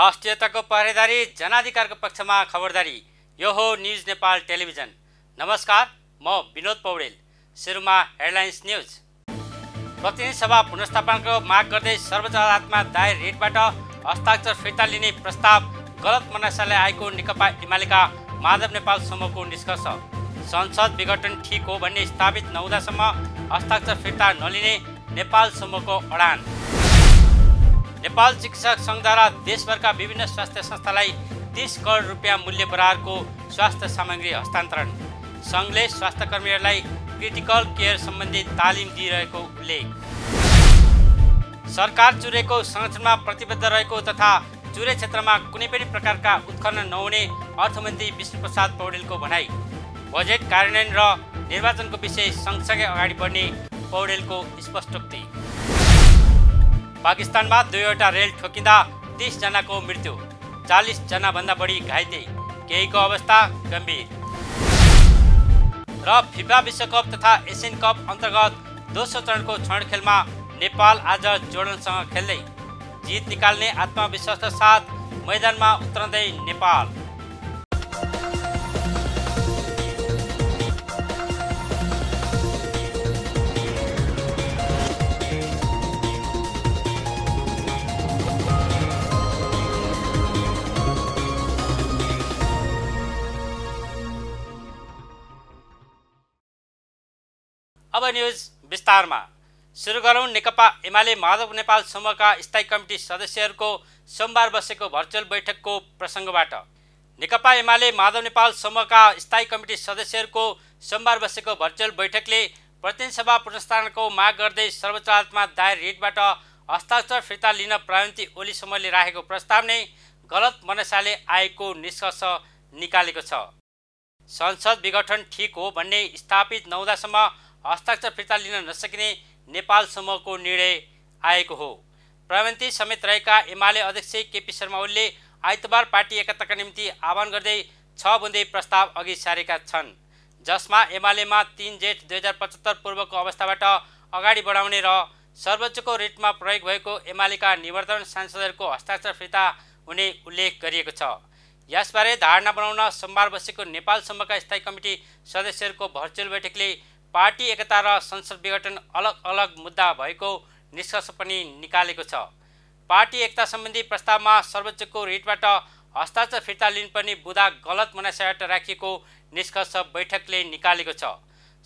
राष्ट्रियताको पहरेदारी जनाधिकारको पक्षमा खबरदारी यो हो न्युज नेपाल टेलिभिजन नमस्कार म विनोद पौडेल सुरुमा हेडलाइन्स न्युज प्रतिनिधि सभा पुनर्स्थापनको माग गर्दै सर्वोच्च अदालतमा दायर रेटबाट हस्ताक्षर फिर्ता लिने प्रस्ताव गलत मनासालाई आएको नेकपा एमालेका माधव नेपाल समूहको निष्कर्ष संसद विघटन ठिक हो भन्ने स्थापित नहुँदासम्म हस्ताक्षर फिर्ता नलिने नेपाल समूहको अडान नेपाल चिकित्सक सङ्घद्वारा देशभरका विभिन्न स्वास्थ्य संस्थालाई तिस करोड रुपियाँ मूल्य बराबरको स्वास्थ्य सामग्री हस्तान्तरण सङ्घले स्वास्थ्य कर्मीहरूलाई क्रिटिकल केयर सम्बन्धी तालिम दिइरहेको उल्लेख सरकार चुरेको संरक्षणमा प्रतिबद्ध रहेको तथा चुरे क्षेत्रमा कुनै पनि प्रकारका उत्खनन नहुने अर्थमन्त्री विष्णुप्रसाद पौडेलको भनाइ बजेट कार्यान्वयन र निर्वाचनको विषय सँगसँगै अगाडि बढ्ने पौडेलको स्पष्टोक्ति पाकिस्तान में दुईवटा रेल ठोक तीस जना को मृत्यु चालीस जना भा बड़ी घाइते को अवस्था गंभीर रिफा विश्वकप तथा एशियन कप अंतर्गत दोसों चरण को क्षण खेल में आज खेल जीत निकालने आत्मविश्वास का साथ मैदान में नेपाल अब न्युज विस्तारमा सुरु गरौँ नेकपा एमाले माधव नेपाल समूहका स्थायी कमिटी सदस्यहरूको सोमबार बसेको भर्चुअल बैठकको प्रसङ्गबाट नेकपा एमाले माधव नेपाल समूहका स्थायी कमिटी सदस्यहरूको सोमबार बसेको भर्चुअल बैठकले प्रतिनिधिसभा पुनस्थापनको माग गर्दै सर्वोच्च अदालतमा दायर रिटबाट हस्ताक्षर फिर्ता लिन प्रान्ति ओली समूहले राखेको प्रस्ताव नै गलत मनसाले आएको निष्कर्ष निकालेको छ संसद विघटन ठिक हो भन्ने स्थापित नहुँदासम्म हस्ताक्षर फिर्ता लिन नसकिने नेपाल समूहको निर्णय आएको हो प्रवन्ती समेत रहेका एमाले अध्यक्ष केपी शर्मा ओलीले आइतबार पार्टी एकताका निम्ति आह्वान गर्दै छ बुँदै प्रस्ताव अघि सारेका छन् जसमा एमालेमा तिन जेठ दुई हजार पचहत्तर पूर्वको अवस्थाबाट अगाडि बढाउने र सर्वोच्चको रेटमा प्रयोग भएको एमालेका निवर्तन सांसदहरूको हस्ताक्षर फिर्ता हुने उल्लेख गरिएको छ यसबारे धारणा बनाउन सोमबार बसेको नेपाल समूहका स्थायी कमिटी सदस्यहरूको भर्चुअल बैठकले पार्टी एकता र संसद विघटन अलग अलग मुद्दा भएको निष्कर्ष पनि निकालेको छ पार्टी एकता सम्बन्धी प्रस्तावमा सर्वोच्चको रिटबाट हस्ताक्षर फिर्ता लिन पनि बुदा गलत मनासाबाट राखिएको निष्कर्ष बैठकले निकालेको छ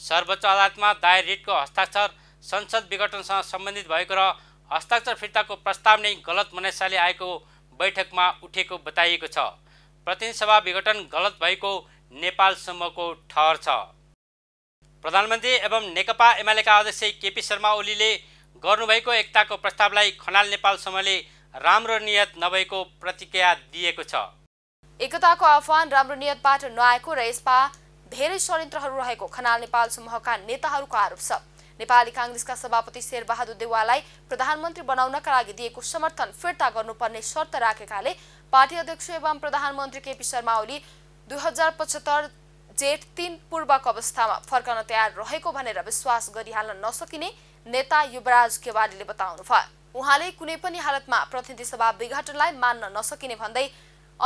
सर्वोच्च अदालतमा दायर रिटको हस्ताक्षर संसद विघटनसँग सम्बन्धित भएको र हस्ताक्षर फिर्ताको प्रस्ताव नै गलत मनासाले आएको बैठकमा उठेको बताइएको छ प्रतिनिधि सभा विघटन गलत भएको नेपाल समूहको ठहर छ प्रधानमन्त्री एवं नेकपा एमालेका अध्यक्ष केपी शर्मा ओलीले गर्नुभएको एकताको प्रस्तावलाई खनाल नेपाल समूहले राम्रो नियत नभएको प्रतिक्रिया दिएको छ एकताको आह्वान राम्रो नियतबाट नआएको र यसमा धेरै षड्यन्त्रहरू रहेको खनाल नेपाल समूहका नेताहरूको आरोप छ नेपाली काङ्ग्रेसका सभापति शेरबहादुर देवाललाई प्रधानमन्त्री बनाउनका लागि दिएको समर्थन फिर्ता गर्नुपर्ने शर्त राखेकाले पार्टी अध्यक्ष एवं प्रधानमन्त्री केपी शर्मा ओली दुई हजार पचहत्तर जेठ तीन पूर्वक अवस्थामा फर्कन तयार रहेको भनेर विश्वास गरिहाल्न नसकिने नेता युवराज केवालीले बताउनुभयो उहाँले कुनै पनि हालतमा प्रतिनिधि सभा विघटनलाई मान्न नसकिने भन्दै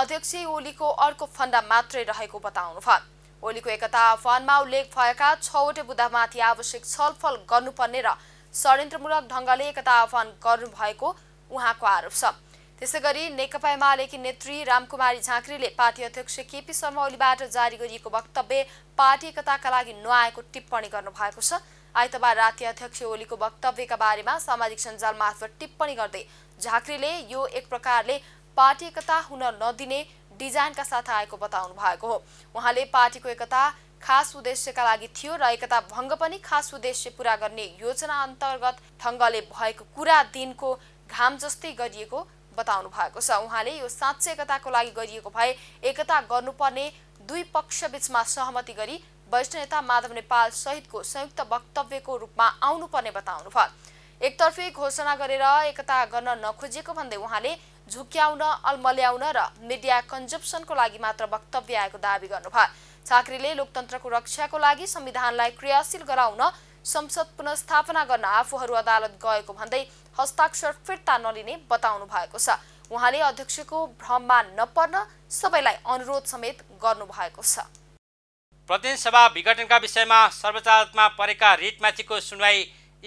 अध्यक्ष ओलीको अर्को फन्दा मात्रै रहेको बताउनुभयो ओलीको एकता आह्वानमा उल्लेख भएका छवटै बुदामाथि आवश्यक छलफल गर्नुपर्ने र षड्यन्त्रमूलक ढङ्गले एकता आह्वान गर्नुभएको उहाँको आरोप छ त्यसै गरी नेकपा एमालेकी नेत्री रामकुमारी झाँक्रीले पार्टी अध्यक्ष केपी शर्मा ओलीबाट जारी गरिएको वक्तव्य पार्टी एकताका लागि नआएको टिप्पणी गर्नुभएको छ आइतबार राति अध्यक्ष ओलीको वक्तव्यका बारेमा सामाजिक सञ्जाल मार्फत टिप्पणी गर्दै झाँक्रीले यो एक प्रकारले पार्टी एकता हुन नदिने डिजाइनका साथ आएको बताउनु भएको हो उहाँले पार्टीको एकता खास उद्देश्यका लागि थियो र एकता भङ्ग पनि खास उद्देश्य पुरा गर्ने योजना अन्तर्गत ढङ्गले भएको कुरा दिनको घाम जस्तै गरिएको बताउनु भएको छ उहाँले यो साँच्चै एकताको लागि गरिएको भए एकता गर्नुपर्ने दुई पक्ष बीचमा सहमति गरी वरिष्ठ नेता माधव नेपाल सहितको संयुक्त वक्तव्यको रूपमा आउनुपर्ने बताउनु भयो एकतर्फी घोषणा गरेर एकता गर्न नखोजिएको भन्दै उहाँले झुक्याउन अल्मल्याउन र मिडिया कन्जप्सनको लागि मात्र वक्तव्य आएको दावी गर्नुभयो छाक्रीले लोकतन्त्रको रक्षाको लागि संविधानलाई क्रियाशील गराउन संसद पुनस्थापना गर्न आफूहरू अदालत गएको भन्दै हस्ताक्षर फिर्ता नलिने बताउनु भएको छ उहाँले अध्यक्षको भ्रममा नपर्न सबैलाई अनुरोध समेत गर्नुभएको छ सभा विघटनका विषयमा अदालतमा परेका रिटमाथिको सुनवाई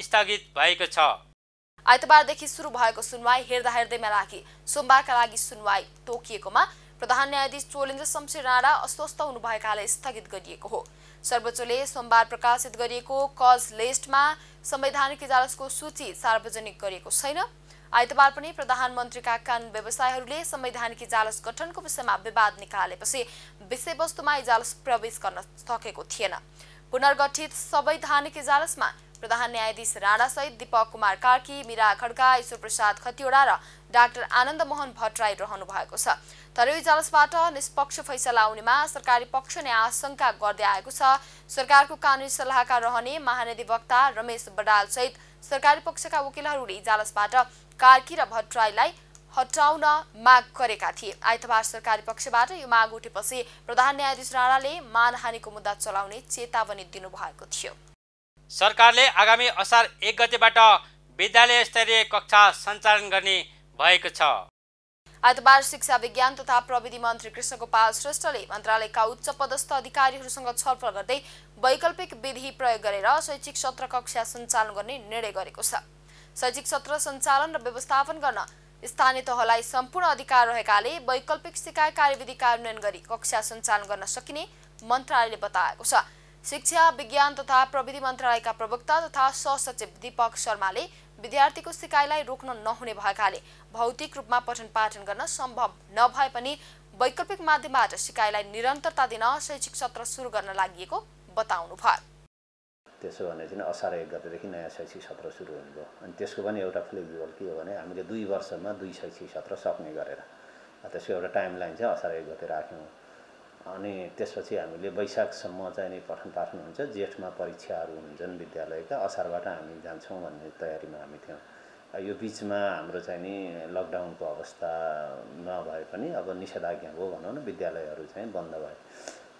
स्थगित भएको छ आइतबारदेखि सुरु भएको सुनवाई हेर्दा हेर्दैमा लागि सोमबारका लागि सुनवाई तोकिएकोमा प्रधान न्यायाधीश चोलेन्द्र शमशेर राणा अस्वस्थ हुनुभएकाले स्थगित गरिएको हो सर्वोच्चले सोमबार प्रकाशित गरिएको कज लिस्टमा संवैधानिक इजालसको सूची सार्वजनिक गरिएको छैन आइतबार पनि प्रधानमन्त्रीका कान व्यवसायहरूले संवैधानिक इजालस गठनको विषयमा विवाद निकालेपछि विषयवस्तुमा इजालस प्रवेश गर्न सकेको थिएन पुनर्गठित संवैधानिक इजालसमा प्रधान न्यायाधीश राणासहित दीपक कुमार कार्की मीरा खड्का ईश्वर प्रसाद खतिवडा र डाक्टर आनन्द मोहन भट्टराई रहनु भएको छ तरै जलसबाट निष्पक्ष फैसला आउनेमा सरकारी पक्ष नै आशंका गर्दै आएको छ सरकारको कानुनी सल्लाहकार रहने महाधिवक्ता रमेश बडाल सहित सरकारी पक्षका वकिलहरूले इजालसबाट कार्की र भट्टराईलाई हटाउन माग गरेका थिए आइतबार सरकारी पक्षबाट यो माग उठेपछि प्रधान न्यायाधीश राणाले मानहानीको मुद्दा चलाउने चेतावनी दिनुभएको थियो सरकारले आगामी असार एक गतेबाट विद्यालय स्तरीय कक्षा सञ्चालन गर्ने भएको छ आइतबार शिक्षा विज्ञान तथा प्रविधि मन्त्री कृष्ण गोपाल श्रेष्ठले मन्त्रालयका उच्च पदस्थ अधिकारीहरूसँग छलफल गर्दै वैकल्पिक विधि प्रयोग गरेर शैक्षिक सत्र कक्षा सञ्चालन गर्ने निर्णय गरेको छ शैक्षिक सत्र सञ्चालन र व्यवस्थापन गर्न स्थानीय तहलाई सम्पूर्ण अधिकार रहेकाले वैकल्पिक सिकाइ कार्यविधि कार्यान्वयन गरी कक्षा सञ्चालन गर्न सकिने मन्त्रालयले बताएको छ शिक्षा विज्ञान तथा प्रविधि मन्त्रालयका प्रवक्ता तथा सहसचिव दीपक शर्माले विद्यार्थीको सिकाइलाई रोक्न नहुने भएकाले भौतिक रूपमा पठन पाठन गर्न सम्भव नभए पनि वैकल्पिक माध्यमबाट सिकाइलाई निरन्तरता दिन शैक्षिक सत्र सुरु गर्न लागि बताउनु भयो त्यसो भने चाहिँ असार एक गतेदेखि नयाँ शैक्षिक सत्र सुरु हुनुभयो अनि त्यसको पनि एउटा फ्लेक्जिबल के हो भने हामीले दुई वर्षमा दुई शैक्षिक सत्र सक्ने गरेर त्यसको एउटा टाइम लाइन चाहिँ असार एक गते राख्यौँ अनि त्यसपछि हामीले वैशाखसम्म चाहिँ नि पठन पाठन हुन्छ जेठमा परीक्षाहरू हुन्छन् विद्यालयका असारबाट हामी जान्छौँ भन्ने तयारीमा हामी थियौँ यो बिचमा हाम्रो चाहिँ नि लकडाउनको अवस्था नभए पनि अब निषेधाज्ञा हो भनौँ न विद्यालयहरू चाहिँ बन्द भए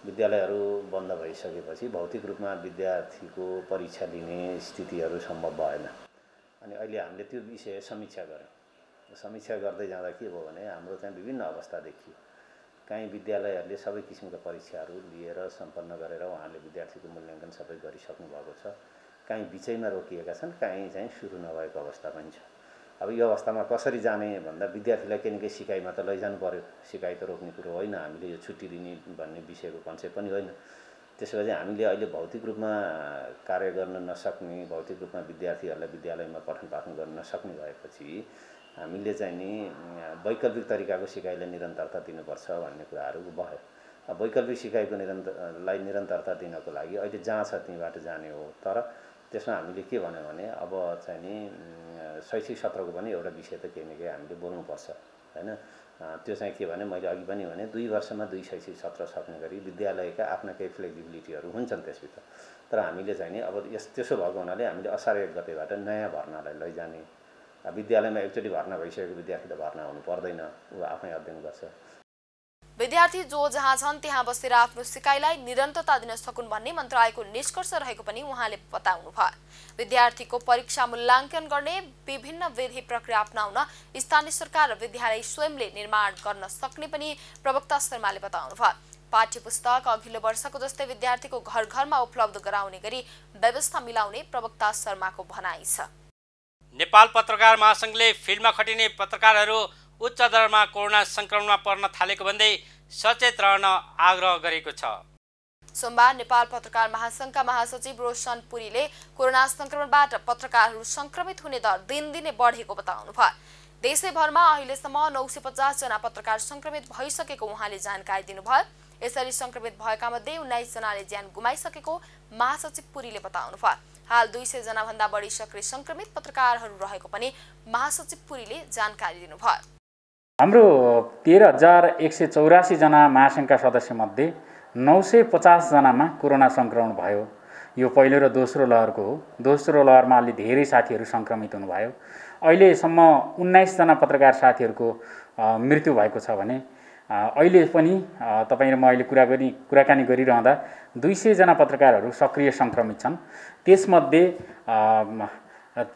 विद्यालयहरू बन्द भइसकेपछि भौतिक रूपमा विद्यार्थीको परीक्षा लिने स्थितिहरू सम्भव भएन अनि अहिले हामीले त्यो विषय समीक्षा गऱ्यौँ समीक्षा गर्दै जाँदा के भयो भने हाम्रो चाहिँ विभिन्न अवस्था देखियो काहीँ विद्यालयहरूले सबै किसिमका परीक्षाहरू लिएर सम्पन्न गरेर उहाँहरूले विद्यार्थीको मूल्याङ्कन सबै गरिसक्नु भएको छ काहीँ बिचैमा रोकिएका छन् काहीँ चाहिँ सुरु नभएको अवस्था पनि छ अब यो अवस्थामा कसरी जाने भन्दा विद्यार्थीलाई केही न केही सिकाइमा त लैजानु पऱ्यो सिकाइ त रोक्ने कुरो होइन हामीले यो छुट्टी दिने भन्ने विषयको कन्सेप्ट पनि होइन त्यसो भए हामीले अहिले भौतिक रूपमा कार्य गर्न नसक्ने भौतिक रूपमा विद्यार्थीहरूलाई विद्यालयमा पठन पाठन गर्न नसक्ने भएपछि हामीले चाहिँ नि वैकल्पिक तरिकाको सिकाइलाई निरन्तरता दिनुपर्छ भन्ने कुराहरू भयो वैकल्पिक सिकाइको निरन्तरलाई निरन्तरता दिनको लागि अहिले जहाँ छ त्यहीँबाट जाने हो तर त्यसमा हामीले के भन्यो भने अब चाहिँ नि शैक्षिक सत्रको पनि एउटा विषय त केही न केही हामीले बोल्नुपर्छ होइन त्यो चाहिँ के भने मैले अघि पनि भने दुई वर्षमा दुई शैक्षिक सत्र सक्ने गरी विद्यालयका आफ्ना केही फ्लेक्सिबिलिटीहरू हुन्छन् त्यसभित्र तर हामीले चाहिँ नि अब यस त्यसो भएको हुनाले हामीले असार एक गतेबाट नयाँ भर्नालाई लैजाने विद्यालयमा एकचोटि भर्ना भइसकेको विद्यार्थी त भर्ना हुनु पर्दैन ऊ आफै अध्ययन गर्छ विद्यार्थी जो जहाँ छन् त्यहाँ बसेर आफ्नो सिकाइलाई निरन्तरता दिन सकुन् भन्ने मन्त्रालयको निष्कर्ष रहेको पनि उहाँले बताउनु भयो विद्यार्थीको परीक्षा मूल्याङ्कन गर्ने विभिन्न विधि प्रक्रिया अप्नाउन स्थानीय सरकार र विद्यालय स्वयंले निर्माण गर्न सक्ने पनि प्रवक्ता शर्माले बताउनु भयो पाठ्य पुस्तक अघिल्लो वर्षको जस्तै विद्यार्थीको घर घरमा उपलब्ध गराउने गरी व्यवस्था मिलाउने प्रवक्ता शर्माको भनाइ छ नेपाल पत्रकार महासङ्घले फिल्डमा खटिने पत्रकारहरू उच्च दरमा कोरोना सङ्क्रमणमा पर्न थालेको भन्दै सचेत रहन आग्रह गरेको छ सोमबार नेपाल पत्रकार महासङ्घका महासचिव रोशन पुरीले कोरोना सङ्क्रमणबाट पत्रकारहरू सङ्क्रमित हुने दर दिनदिनै बढेको बताउनु भयो देशैभरमा अहिलेसम्म नौ सय पचासजना पत्रकार सङ्क्रमित भइसकेको उहाँले जानकारी दिनुभयो यसरी सङ्क्रमित भएका मध्ये उन्नाइसजनाले ज्यान गुमाइसकेको महासचिव पुरीले बताउनु भयो हाल दुई भन्दा बढी सक्रिय सङ्क्रमित पत्रकारहरू रहेको पनि महासचिव पुरीले जानकारी दिनुभयो हाम्रो तेह्र हजार एक सय चौरासीजना महासङ्घका सदस्यमध्ये नौ सय पचासजनामा कोरोना सङ्क्रमण भयो यो पहिलो र दोस्रो लहरको हो दोस्रो लहरमा अलि धेरै साथीहरू सङ्क्रमित हुनुभयो अहिलेसम्म उन्नाइसजना पत्रकार साथीहरूको मृत्यु भएको छ भने अहिले पनि तपाईँ र म अहिले कुरा गरी कुराकानी गरिरहँदा दुई सयजना पत्रकारहरू सक्रिय सङ्क्रमित छन् त्यसमध्ये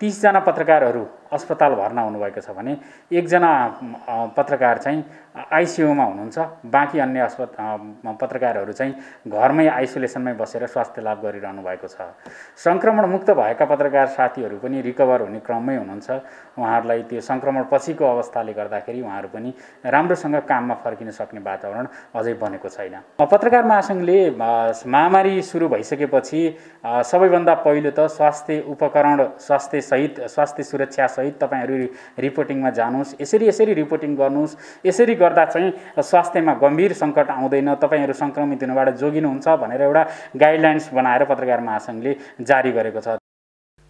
तिसजना पत्रकारहरू अस्पताल भर्ना हुनुभएको छ भने एकजना पत्रकार चाहिँ आइसियुमा हुनुहुन्छ बाँकी अन्य अस्पता पत्रकारहरू चाहिँ घरमै आइसोलेसनमै बसेर स्वास्थ्य लाभ गरिरहनु भएको छ सङ्क्रमण मुक्त भएका पत्रकार साथीहरू पनि रिकभर हुने क्रममै हुनुहुन्छ उहाँहरूलाई त्यो सङ्क्रमण पछिको अवस्थाले गर्दाखेरि उहाँहरू पनि राम्रोसँग काममा फर्किन सक्ने वातावरण अझै बनेको छैन पत्रकार महासङ्घले महामारी सुरु भइसकेपछि सबैभन्दा पहिलो त स्वास्थ्य उपकरण स्वास्थ्यसहित स्वास्थ्य सुरक्षा सहित तपाईँहरू रिपोर्टिङमा जानुहोस् यसरी यसरी रिपोर्टिङ गर्नुहोस् यसरी गर्दा चाहिँ स्वास्थ्यमा गम्भीर सङ्कट आउँदैन तपाईँहरू सङ्क्रमित हुनबाट जोगिनुहुन्छ भनेर एउटा गाइडलाइन्स बनाएर पत्रकार महासङ्घले जारी गरेको छ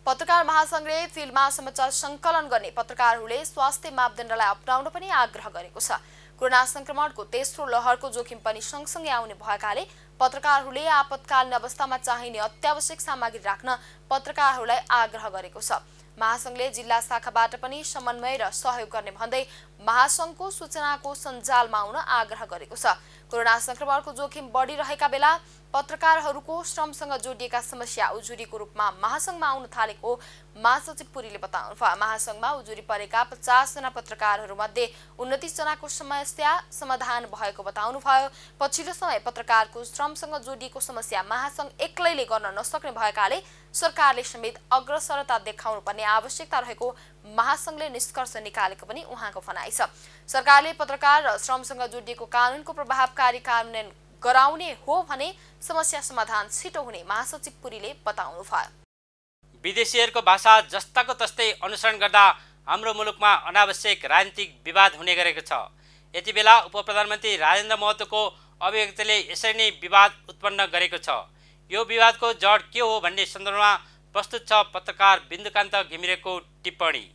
पत्रकार महासङ्घले फिल्डमा समाचार सङ्कलन गर्ने पत्रकारहरूले स्वास्थ्य मापदण्डलाई अप्नाउन पनि आग्रह गरेको छ कोरोना संक्रमणको तेस्रो लहरको जोखिम पनि सँगसँगै आउने भएकाले पत्रकारहरूले आपतकालीन अवस्थामा चाहिने अत्यावश्यक सामग्री राख्न पत्रकारहरूलाई आग्रह गरेको छ महासंघले जिल्ला शाखाबाट पनि समन्वय र सहयोग गर्ने भन्दै महासंघको सूचनाको सञ्जालमा आउन आग्रह गरेको छ कोरोना संक्रमणको जोखिम बढिरहेका बेला पत्रकारहरूको श्रमसँग जोडिएका समस्या उजुरीको रूपमा महासङ्घमा आउन थालेको महासचिव पुरीले बताउनु भयो महासङ्घमा उजुरी परेका पचासजना पत्रकारहरूमध्ये उन्तिसजनाको समस्या समाधान भएको बताउनु भयो पछिल्लो समय पत्रकारको श्रमसँग जोडिएको समस्या महासङ्घ एक्लैले गर्न नसक्ने भएकाले सरकारले समेत अग्रसरता देखाउनु पर्ने आवश्यकता रहेको महासङ्घले निष्कर्ष निकालेको पनि उहाँको भनाइ छ सरकारले पत्रकार र श्रमसँग जोडिएको कानुनको प्रभावकारी कार्यान्वयन गराउने हो भने समस्या समाधान छिटो हुने महासचिव पुरीले भयो विदेशीहरूको भाषा जस्ताको तस्तै अनुसरण गर्दा हाम्रो मुलुकमा अनावश्यक राजनीतिक विवाद हुने गरेको छ यति बेला उप प्रधानमन्त्री राजेन्द्र महतोको अभिव्यक्तिले यसरी नै विवाद उत्पन्न गरेको छ यो विवादको जड के हो भन्ने सन्दर्भमा प्रस्तुत छ पत्रकार बिन्दुकान्त घिमिरेको टिप्पणी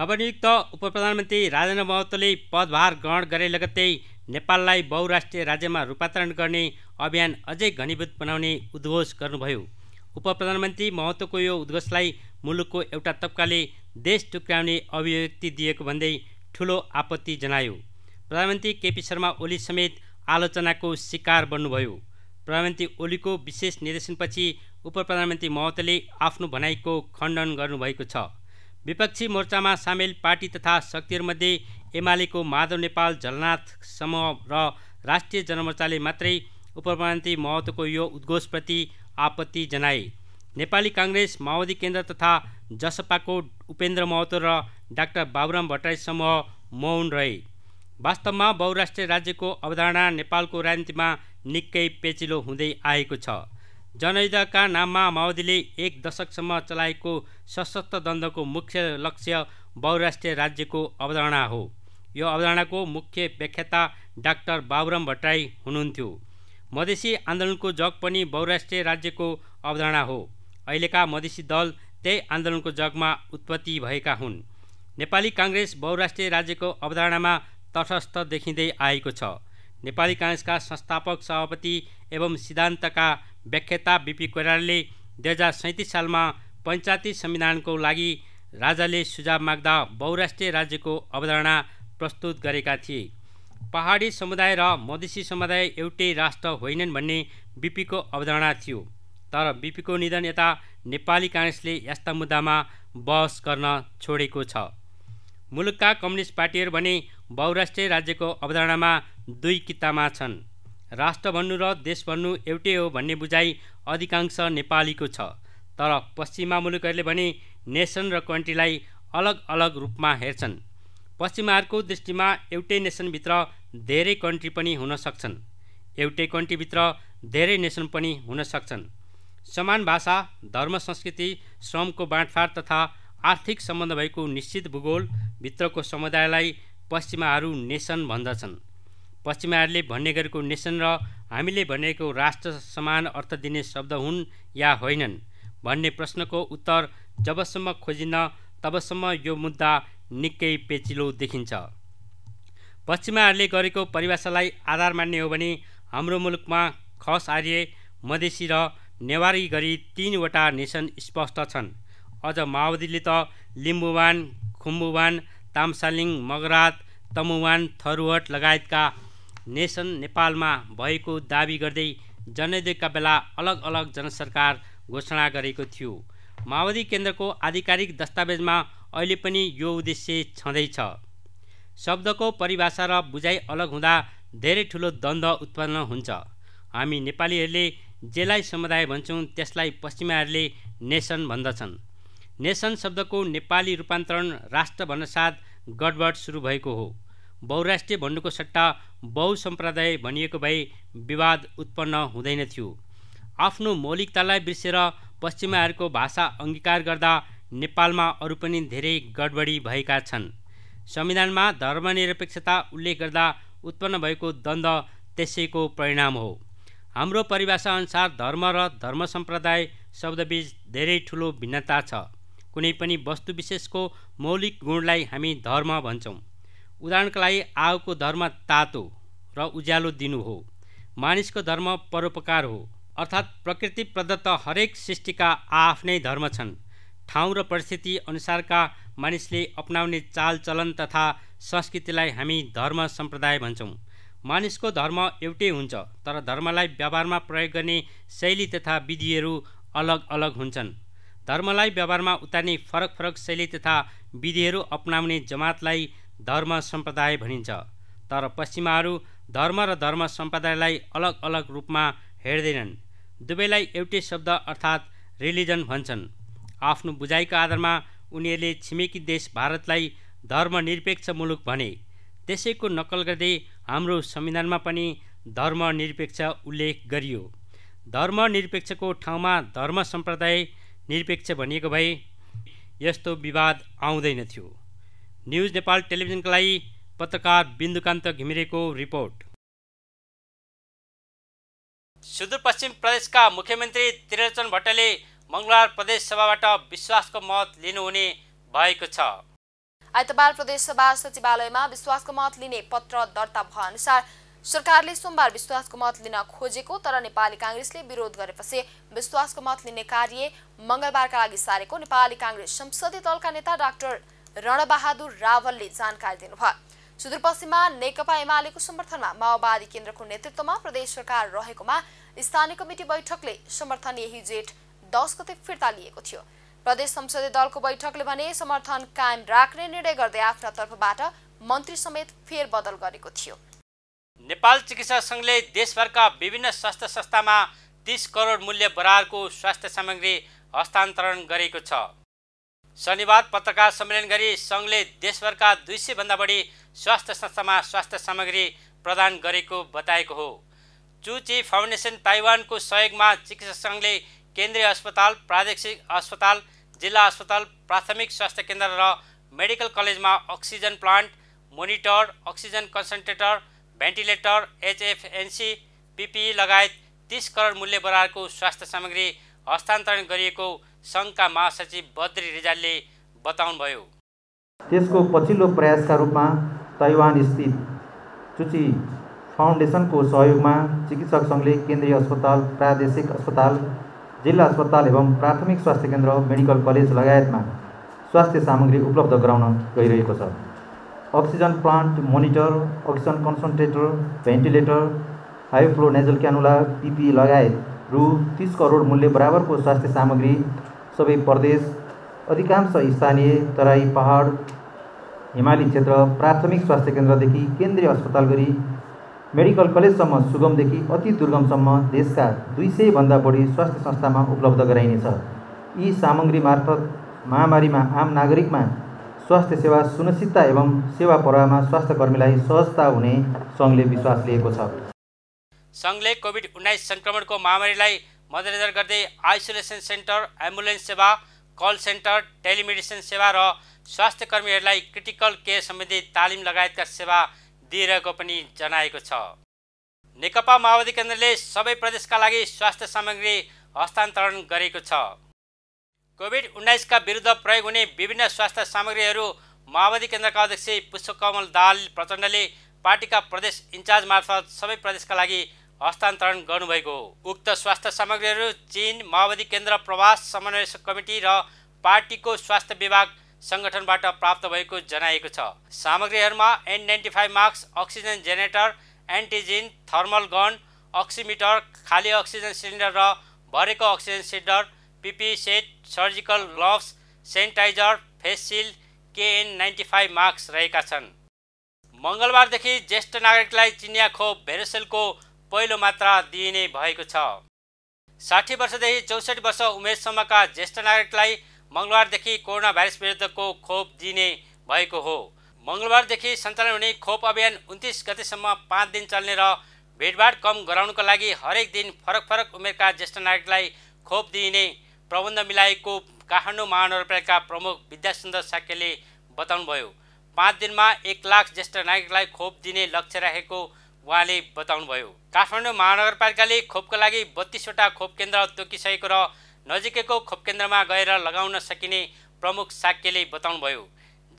नवनियुक्त उप प्रधानमन्त्री राजेन्द्र महतोले पदभार ग्रहण गरे लगत्तै नेपाललाई बहुराष्ट्रिय राज्यमा रूपान्तरण गर्ने अभियान अझै घनीभूत बनाउने उद्घोष गर्नुभयो उप प्रधानमन्त्री महतोको यो उद्घोषलाई मुलुकको एउटा तबकाले देश टुक्राउने अभिव्यक्ति दिएको भन्दै ठुलो आपत्ति जनायो प्रधानमन्त्री केपी शर्मा ओली समेत आलोचनाको शिकार बन्नुभयो प्रधानमन्त्री ओलीको विशेष निर्देशनपछि उप प्रधानमन्त्री महतोले आफ्नो भनाइको खण्डन गर्नुभएको छ विपक्षी मोर्चामा सामेल पार्टी तथा शक्तिहरूमध्ये एमालेको माधव नेपाल झलनाथ समूह र राष्ट्रिय जनमोर्चाले मात्रै उपप्रधानमन्त्री महतोको यो उद्घोषप्रति आपत्ति जनाए नेपाली काङ्ग्रेस माओवादी केन्द्र तथा जसपाको उपेन्द्र महतो र डाक्टर बाबुराम भट्टराई समूह मौन रहे वास्तवमा बहुराष्ट्रिय राज्यको अवधारणा नेपालको राजनीतिमा निकै पेचिलो हुँदै आएको छ जनयुद्धका नाममा माओवादीले एक दशकसम्म चलाएको सशस्त्र द्वन्द्वको मुख्य लक्ष्य बहुराष्ट्रिय राज्यको अवधारणा हो यो अवधारणाको मुख्य व्याख्याता डाक्टर बाबुराम भट्टराई हुनुहुन्थ्यो मधेसी आन्दोलनको जग पनि बहुराष्ट्रिय राज्यको अवधारणा हो अहिलेका मधेसी दल त्यही आन्दोलनको जगमा उत्पत्ति भएका हुन् नेपाली काङ्ग्रेस बहुराष्ट्रिय राज्यको अवधारणामा तटस्थ देखिँदै आएको छ नेपाली काङ्ग्रेसका संस्थापक सभापति एवं सिद्धान्तका व्याख्याता बिपी कोइरालाले दुई हजार सैँतिस सालमा पञ्चायती संविधानको लागि राजाले सुझाव माग्दा बहुराष्ट्रिय राज्यको अवधारणा प्रस्तुत गरेका थिए पहाडी समुदाय र मधेसी समुदाय एउटै राष्ट्र होइनन् भन्ने बिपीको अवधारणा थियो तर बिपीको निधन यता नेपाली काङ्ग्रेसले यस्ता मुद्दामा बहस गर्न छोडेको छ मुलुकका कम्युनिस्ट पार्टीहरू भने बहुराष्ट्रिय राज्यको अवधारणामा दुई कितामा छन् राष्ट्र भन्नु र देश भन्नु एउटै हो भन्ने बुझाइ अधिकांश नेपालीको छ तर पश्चिमा मुलुकहरूले भने नेसन र कन्ट्रीलाई अलग अलग रूपमा हेर्छन् पश्चिमाहरूको दृष्टिमा एउटै नेसनभित्र धेरै कन्ट्री पनि हुन सक्छन् एउटै कन्ट्रीभित्र धेरै नेसन पनि हुन सक्छन् समान भाषा धर्म संस्कृति श्रमको बाँडफाँड तथा आर्थिक सम्बन्ध भएको निश्चित भूगोलभित्रको समुदायलाई पश्चिमाहरू नेसन भन्दछन् पश्चिमाहरूले भन्ने गरेको नेसन र हामीले भनेको राष्ट्र समान अर्थ दिने शब्द हुन् या होइनन् भन्ने प्रश्नको उत्तर जबसम्म खोजिन तबसम्म यो मुद्दा निकै पेचिलो देखिन्छ पश्चिमाहरूले गरेको परिभाषालाई आधार मान्ने हो भने हाम्रो मुलुकमा खस आर्य मधेसी र नेवारी गरी तिनवटा नेसन स्पष्ट छन् अझ माओवादीले त लिम्बुवान खुम्बुवान तामसालिङ मगरात तमुवान थरुहट लगायतका नेसन नेपालमा भएको दावी गर्दै जनयुद्धका बेला अलग अलग जनसरकार घोषणा गरेको थियो माओवादी केन्द्रको आधिकारिक दस्तावेजमा अहिले पनि यो उद्देश्य छँदैछ शब्दको परिभाषा र बुझाइ अलग हुँदा धेरै ठुलो द्वन्द्व उत्पन्न हुन्छ हामी नेपालीहरूले जेलाई समुदाय भन्छौँ त्यसलाई पश्चिमाहरूले नेसन भन्दछन् नेसन शब्दको नेपाली रूपान्तरण राष्ट्र भन्नसाथ गडबड सुरु भएको हो बहुराष्ट्रिय भन्नुको सट्टा बहुसम्प्रदाय भनिएको भए विवाद उत्पन्न हुँदैन थियो आफ्नो मौलिकतालाई बिर्सेर पश्चिमाहरूको भाषा अङ्गीकार गर्दा नेपालमा अरू पनि धेरै गडबडी भएका छन् संविधानमा धर्मनिरपेक्षता उल्लेख गर्दा उत्पन्न भएको द्वन्द त्यसैको परिणाम हो हाम्रो परिभाषाअनुसार धर्म र धर्म सम्प्रदाय शब्दबीच धेरै ठुलो भिन्नता छ कुनै पनि वस्तुविशेषको मौलिक गुणलाई हामी धर्म भन्छौँ उदाहरणका लागि आगोको धर्म तातो र उज्यालो दिनु हो मानिसको धर्म परोपकार हो अर्थात् प्रकृति प्रदत्त हरेक सृष्टिका आआफ्नै धर्म छन् ठाउँ र परिस्थिति अनुसारका मानिसले अपनाउने चालचलन तथा संस्कृतिलाई हामी धर्म सम्प्रदाय भन्छौँ मानिसको धर्म एउटै हुन्छ तर धर्मलाई व्यवहारमा प्रयोग गर्ने शैली तथा विधिहरू अलग अलग हुन्छन् धर्मलाई व्यवहारमा उतार्ने फरक फरक शैली तथा विधिहरू अपनाउने जमातलाई धर्म सम्प्रदाय भनिन्छ तर पश्चिमाहरू धर्म र धर्म सम्प्रदायलाई अलग अलग रूपमा हेर्दैनन् दुवैलाई एउटै शब्द अर्थात् रिलिजन भन्छन् आफ्नो बुझाइको आधारमा उनीहरूले छिमेकी देश भारतलाई धर्मनिरपेक्ष मुलुक भने त्यसैको नक्कल गर्दै हाम्रो संविधानमा पनि धर्मनिरपेक्ष उल्लेख गरियो धर्मनिरपेक्षको ठाउँमा धर्म सम्प्रदाय निरपेक्ष भनिएको भए यस्तो विवाद आउँदैन थियो न्युज नेपाल टेलिभिजनका लागि पत्रकार बिन्दुकान्त घिमिरेको रिपोर्ट सुदूरपश्चिम प्रदेशका मुख्यमन्त्री त्रिलोचन भट्टले मङ्गलबार प्रदेश सभाबाट विश्वासको मत लिनुहुने भएको छ आइतबार सभा सचिवालयमा विश्वासको मत लिने पत्र दर्ता भएअनुसार सरकारले सोमबार विश्वासको मत लिन खोजेको तर नेपाली काङ्ग्रेसले विरोध गरेपछि विश्वासको मत लिने कार्य मङ्गलबारका लागि सारेको नेपाली काङ्ग्रेस संसदीय दलका नेता डाक्टर रणबहादुर रावलले जानकारी दिनुभयो सुदूरपश्चिममा नेकपा एमालेको समर्थनमा माओवादी केन्द्रको नेतृत्वमा प्रदेश सरकार रहेकोमा स्थानीय कमिटी बैठकले समर्थन यही जेठ दस गते फिर्ता लिएको थियो प्रदेश संसदीय दलको बैठकले भने समर्थन कायम राख्ने निर्णय गर्दै आफ्ना तर्फबाट मन्त्री समेत फेरबदल गरेको थियो नेपाल चिकित्सा सङ्घले देशभरका विभिन्न स्वास्थ्य संस्थामा तिस करोड मूल्य बराबरको स्वास्थ्य सामग्री हस्तान्तरण गरेको छ शनिबार पत्रकार सम्मेलन गरी सङ्घले देशभरका दुई सयभन्दा बढी स्वास्थ्य संस्थामा स्वास्थ्य सामग्री प्रदान गरेको बताएको हो चुची फाउन्डेसन ताइवानको सहयोगमा चिकित्सा सङ्घले केन्द्रीय अस्पताल प्रादेशिक अस्पताल जिल्ला अस्पताल प्राथमिक स्वास्थ्य केन्द्र र मेडिकल कलेजमा oxygen plant monitor oxygen concentrator ventilator HFNC PPE लगायत तिस करोड मूल्य बराबरको स्वास्थ्य सामग्री हस्तान्तरण गरिएको सङ्घका महासचिव बद्री रिजालले बताउनुभयो त्यसको पछिल्लो प्रयासका रूपमा तैवान स्थित चुची फाउन्डेसनको सहयोगमा चिकित्सक सङ्घले केन्द्रीय अस्पताल प्रादेशिक अस्पताल जिल्ला अस्पताल एवं प्राथमिक स्वास्थ्य केन्द्र मेडिकल कलेज लगायतमा स्वास्थ्य सामग्री उपलब्ध गराउन गइरहेको छ oxygen plant monitor oxygen concentrator ventilator high flow nasal cannula PPE लगायत रु तिस करोड मूल्य बराबरको स्वास्थ्य सामग्री सबै प्रदेश अधिकांश स्थानीय तराई पहाड हिमाली क्षेत्र प्राथमिक स्वास्थ्य केन्द्रदेखि केन्द्रीय अस्पताल गरी मेडिकल कलेजसम्म सुगमदेखि अति दुर्गमसम्म देशका दुई सयभन्दा बढी स्वास्थ्य संस्थामा उपलब्ध गराइनेछ यी सामग्री मार्फत महामारीमा आम नागरिकमा स्वास्थ्य सेवा सुनिश्चितता एवं सेवा प्रवाहमा कर्मीलाई सहजता हुने सङ्घले विश्वास लिएको छ सङ्घले कोभिड उन्नाइस सङ्क्रमणको महामारीलाई मध्यनजर गर्दै आइसोलेसन सेन्टर एम्बुलेन्स सेवा कल सेन्टर टेलिमेडिसिन सेवा र स्वास्थ्य कर्मीहरूलाई क्रिटिकल केयर सम्बन्धी तालिम लगायतका सेवा दिइरहेको पनि जनाएको छ नेकपा माओवादी केन्द्रले सबै प्रदेशका लागि स्वास्थ्य सामग्री हस्तान्तरण गरेको छ कोभिड उन्नाइसका विरुद्ध प्रयोग हुने विभिन्न स्वास्थ्य सामग्रीहरू माओवादी केन्द्रका अध्यक्ष पुष्पकमल दाल प्रचण्डले पार्टीका प्रदेश इन्चार्ज मार्फत सबै प्रदेशका लागि हस्तान्तरण गर्नुभएको हो उक्त स्वास्थ्य सामग्रीहरू चीन माओवादी केन्द्र प्रवास समन्वय कमिटी र पार्टीको स्वास्थ्य विभाग सङ्गठनबाट प्राप्त भएको जनाइएको छ सामग्रीहरूमा N ninety five mask oxygen generator antigen thermal gun oximeter खाली अक्सिजन सिलिन्डर र भरेको oxygen cylinder PPE set surgical gloves sanitiser face shield KN ninety five mask रहेका छन् मङ्गलबारदेखि ज्येष्ठ नागरिकलाई चिनिया खोप भेरोसेलको पहिलो मात्रा दिइने भएको छ साठी वर्षदेखि चौसठी वर्ष उमेरसम्मका ज्येष्ठ नागरिकलाई मङ्गलबारदेखि कोरोना भाइरस विरुद्धको खोप दिइने भएको हो मङ्गलबारदेखि सञ्चालन हुने खोप अभियान उन्तिस गतिसम्म पाँच दिन चल्ने र भिडभाड कम गराउनको लागि हरेक दिन फरक फरक उमेरका ज्येष्ठ नागरिकलाई खोप दिइने प्रबन्ध मिलाएको काठमाडौँ महानगरपालिका प्रमुख विद्यासुन्दर साक्यले बताउनुभयो पाँच दिनमा एक लाख ज्येष्ठ नागरिकलाई खोप दिने लक्ष्य राखेको उहाँले बताउनुभयो काठमाडौँ महानगरपालिकाले खोपको लागि बत्तिसवटा खोप केन्द्र तोकिसकेको र नजिकैको खोप केन्द्रमा गएर लगाउन सकिने प्रमुख साक्यले बताउनुभयो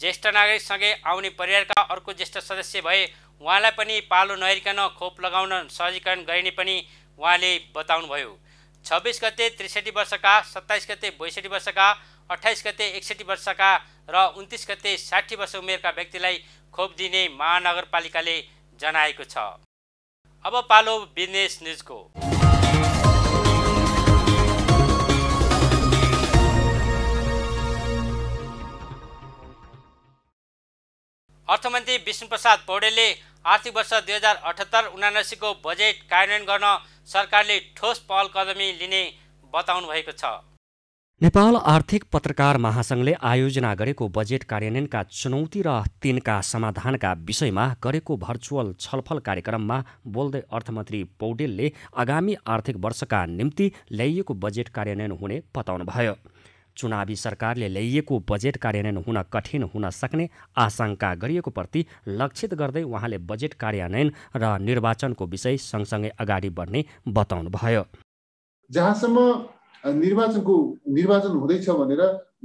ज्येष्ठ नागरिकसँगै आउने परिवारका अर्को ज्येष्ठ सदस्य भए उहाँलाई पनि पालो नहेरिकन खोप लगाउन सहजीकरण गरिने पनि उहाँले बताउनुभयो छब्बिस गते त्रिसठी वर्षका सत्ताइस गते बैसठी वर्षका अठाइस गते एकसठी वर्षका र उन्तिस गते साठी वर्ष उमेरका व्यक्तिलाई खोप दिने महानगरपालिकाले जनाएको छ अब पालो बिजनेस न्युजको अर्थमन्त्री विष्णुप्रसाद पौडेलले आर्थिक वर्ष दुई हजार अठहत्तर उनासीको बजेट कार्यान्वयन गर्न सरकारले ठोस पहल कदमी लिने बताउनु भएको छ नेपाल आर्थिक पत्रकार महासङ्घले आयोजना गरेको बजेट कार्यान्वयनका चुनौती र तिनका समाधानका विषयमा गरेको भर्चुअल छलफल कार्यक्रममा बोल्दै अर्थमन्त्री पौडेलले आगामी आर्थिक वर्षका निम्ति ल्याइएको बजेट कार्यान्वयन हुने बताउनुभयो चुनावी सरकारले ल्याइएको बजेट कार्यान्वयन हुन कठिन हुन सक्ने आशंका गरिएको प्रति लक्षित गर्दै उहाँले बजेट कार्यान्वयन र निर्वाचनको विषय सँगसँगै अगाडि बढ्ने बताउनुभयो जहाँसम्म निर्वाचनको निर्वाचन हुँदैछ भनेर